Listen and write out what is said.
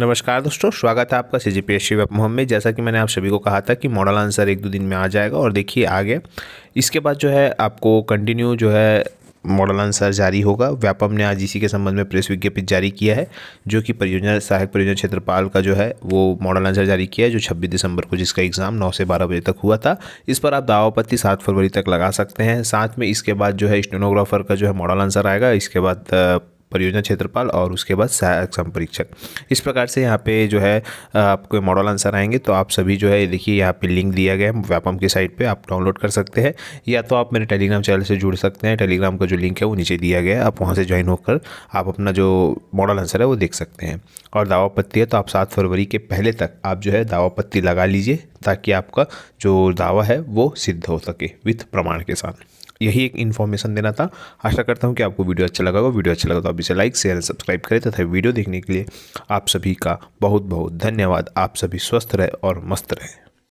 नमस्कार दोस्तों स्वागत है आपका सी जी पी में जैसा कि मैंने आप सभी को कहा था कि मॉडल आंसर एक दो दिन में आ जाएगा और देखिए आगे इसके बाद जो है आपको कंटिन्यू जो है मॉडल आंसर जारी होगा व्यापम ने आज इसी के संबंध में प्रेस विज्ञप्ति जारी किया है जो कि परियोजना सहायक परियोजना क्षेत्रपाल का जो है वो मॉडल आंसर जारी किया है जो 26 दिसंबर को जिसका एग्ज़ाम 9 से 12 बजे तक हुआ था इस पर आप दावापत्ति 7 फरवरी तक लगा सकते हैं साथ में इसके बाद जो है स्टेनोग्राफर का जो है मॉडल आंसर आएगा इसके बाद परियोजना क्षेत्रपाल और उसके बाद सहायक संपरीक्षक इस प्रकार से यहाँ पे जो है आपको मॉडल आंसर आएंगे तो आप सभी जो है देखिए यहाँ पे लिंक दिया गया है व्यापम की साइट पे आप डाउनलोड कर सकते हैं या तो आप मेरे टेलीग्राम चैनल से जुड़ सकते हैं टेलीग्राम का जो लिंक है वो नीचे दिया गया है आप वहाँ से ज्वाइन होकर आप अपना जो मॉडल आंसर है वो देख सकते हैं और दावापत्ति है तो आप सात फरवरी के पहले तक आप जो है दावापत्ति लगा लीजिए ताकि आपका जो दावा है वो सिद्ध हो सके विथ प्रमाण के साथ यही एक इन्फॉर्मेशन देना था आशा करता हूँ कि आपको वीडियो अच्छा लगा होगा वीडियो अच्छा लगा तो आप इसे लाइक शेयर एंड सब्सक्राइब करें तथा वीडियो देखने के लिए आप सभी का बहुत बहुत धन्यवाद आप सभी स्वस्थ रहे और मस्त रहें